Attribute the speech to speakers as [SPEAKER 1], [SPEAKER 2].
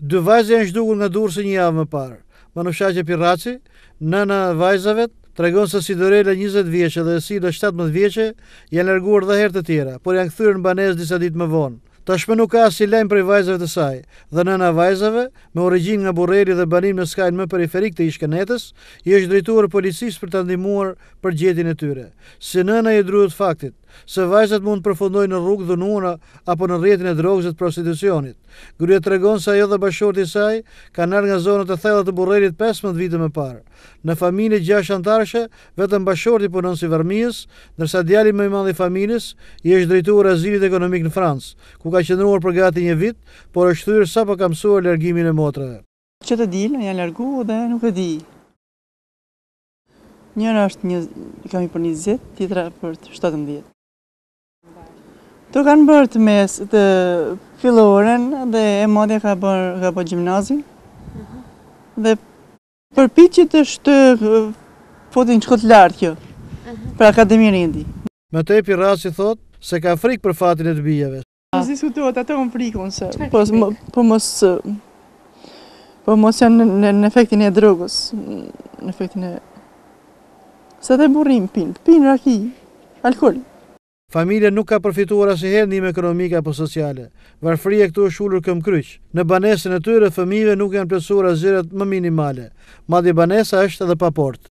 [SPEAKER 1] dy vajzë janë zhdukur nga durrës një javë më parë. Ma në fshatje Piraci, nëna vajzave të regon se si 20 vjeqe dhe si 17 vjeqe janë nërguar dhe herë të tjera, por janë këthyrë në banes disa ditë më vonë. Tashme nuk ka si lejmë për i të saj, dhe nëna vajzave, me origin nga burreli dhe banim në skajnë më periferik të ishkenetës, i është drejtuar policisë për të ndimuar për gjetin e tyre. Si nëna i drujët faktit, se vajzat mund përfundoj në rrugë dhununa apo në rrjetin e të prostitucionit. Gruja të regon se ajo dhe bashorti saj ka nërë nga zonë të thellat të burrerit 15 vite më parë. Në familje gjash antarëshe, vetëm bashorti punon si vërmijës, nërsa djali më i madhi familjes i është drejtuar azilit ekonomik në Francë, ku ka qëndruar për gati një vit, por është thyrë sa po kamësuar lërgimin e motrëve.
[SPEAKER 2] Që të di, në janë lërgu dhe nuk e di. Njëra është një, kam i për 20, titra për 17. Të kanë bërë të mes të filloren dhe e modja ka bërë nga mhm. po gjimnazi. Dhe përpichit është të fotin që këtë lartë kjo, mhm. për akademi indi. Më
[SPEAKER 1] të epi rasi thot se ka frikë për fatin e të bijeve. Mos
[SPEAKER 2] diskutuat, ato më frikën se, po mos po mos janë në, efektin e drogës, në efektin e... Se dhe burim, pin, pin, raki, alkohol.
[SPEAKER 1] Familja nuk ka përfituar asnjëherë ndihmë ekonomike apo sociale. Varfëria këtu është ulur këm kryq. Në banesën e tyre fëmijëve nuk janë plotësuar asgjërat më minimale, madje banesa është edhe pa portë.